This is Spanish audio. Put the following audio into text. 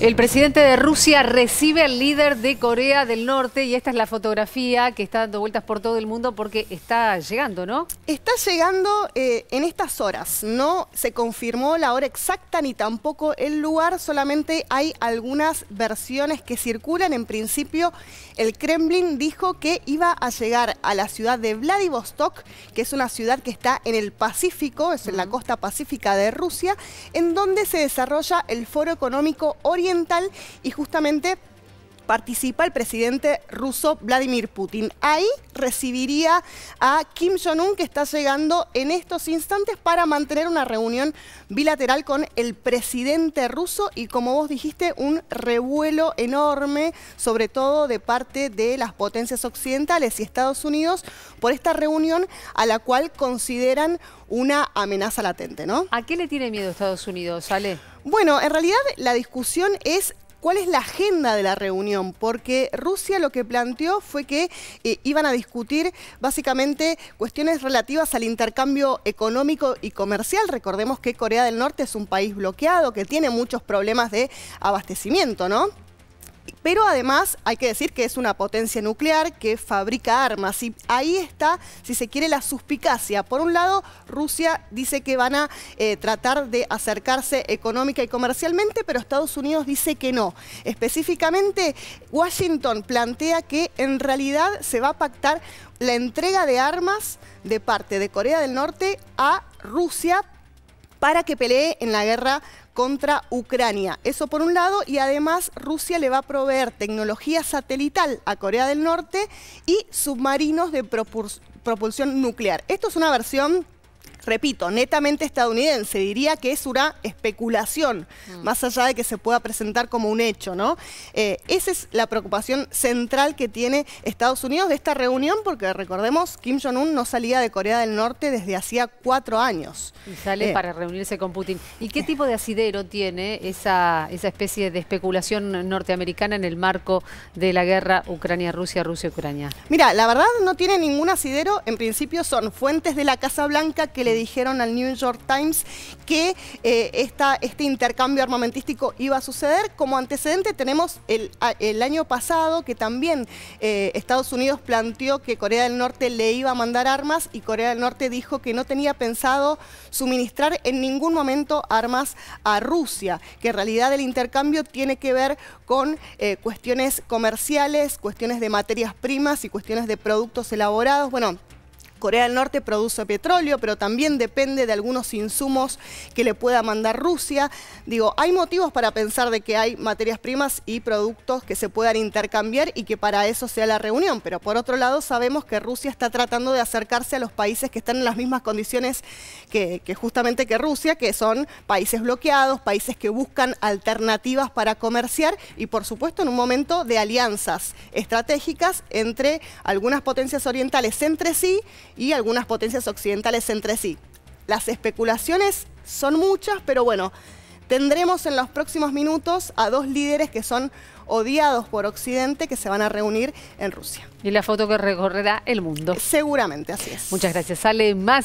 El presidente de Rusia recibe al líder de Corea del Norte y esta es la fotografía que está dando vueltas por todo el mundo porque está llegando, ¿no? Está llegando eh, en estas horas, no se confirmó la hora exacta ni tampoco el lugar, solamente hay algunas versiones que circulan. En principio, el Kremlin dijo que iba a llegar a la ciudad de Vladivostok, que es una ciudad que está en el Pacífico, es en la costa pacífica de Rusia, en donde se desarrolla el Foro Económico Oriental y justamente participa el presidente ruso Vladimir Putin. Ahí recibiría a Kim Jong-un que está llegando en estos instantes para mantener una reunión bilateral con el presidente ruso y como vos dijiste, un revuelo enorme, sobre todo de parte de las potencias occidentales y Estados Unidos por esta reunión a la cual consideran una amenaza latente, ¿no? ¿A qué le tiene miedo Estados Unidos, Ale? Bueno, en realidad la discusión es ¿Cuál es la agenda de la reunión? Porque Rusia lo que planteó fue que eh, iban a discutir básicamente cuestiones relativas al intercambio económico y comercial. Recordemos que Corea del Norte es un país bloqueado que tiene muchos problemas de abastecimiento, ¿no? Pero además hay que decir que es una potencia nuclear que fabrica armas. Y ahí está, si se quiere, la suspicacia. Por un lado, Rusia dice que van a eh, tratar de acercarse económica y comercialmente, pero Estados Unidos dice que no. Específicamente, Washington plantea que en realidad se va a pactar la entrega de armas de parte de Corea del Norte a Rusia para que pelee en la guerra contra Ucrania. Eso por un lado, y además Rusia le va a proveer tecnología satelital a Corea del Norte y submarinos de propulsión nuclear. Esto es una versión repito, netamente estadounidense. Diría que es una especulación, mm. más allá de que se pueda presentar como un hecho, ¿no? Eh, esa es la preocupación central que tiene Estados Unidos de esta reunión, porque recordemos, Kim Jong-un no salía de Corea del Norte desde hacía cuatro años. Y sale eh. para reunirse con Putin. ¿Y qué tipo de asidero tiene esa, esa especie de especulación norteamericana en el marco de la guerra Ucrania-Rusia, Rusia-Ucrania? Mira, la verdad no tiene ningún asidero. En principio son fuentes de la Casa Blanca que le dijeron al New York Times que eh, este intercambio armamentístico iba a suceder. Como antecedente tenemos el, año pasado que también eh, Estados Unidos planteó que Corea del Norte le iba a mandar armas y Corea del Norte dijo que no tenía pensado suministrar en ningún momento armas a Rusia, que en realidad el intercambio tiene que ver con eh, cuestiones comerciales, cuestiones de materias primas y cuestiones de productos elaborados. Bueno, Corea del Norte produce petróleo, pero también depende de algunos insumos que le pueda mandar Rusia. Digo, hay motivos para pensar de que hay materias primas y productos que se puedan intercambiar y que para eso sea la reunión. Pero por otro lado, sabemos que Rusia está tratando de acercarse a los países que están en las mismas condiciones que, justamente que Rusia, que son países bloqueados, países que buscan alternativas para comerciar y por supuesto en un momento de alianzas estratégicas entre algunas potencias orientales entre sí y algunas potencias occidentales entre sí. Las especulaciones son muchas, pero bueno, tendremos en los próximos minutos a dos líderes que son odiados por Occidente que se van a reunir en Rusia. Y la foto que recorrerá el mundo. Seguramente, así es. Muchas gracias, Sale Más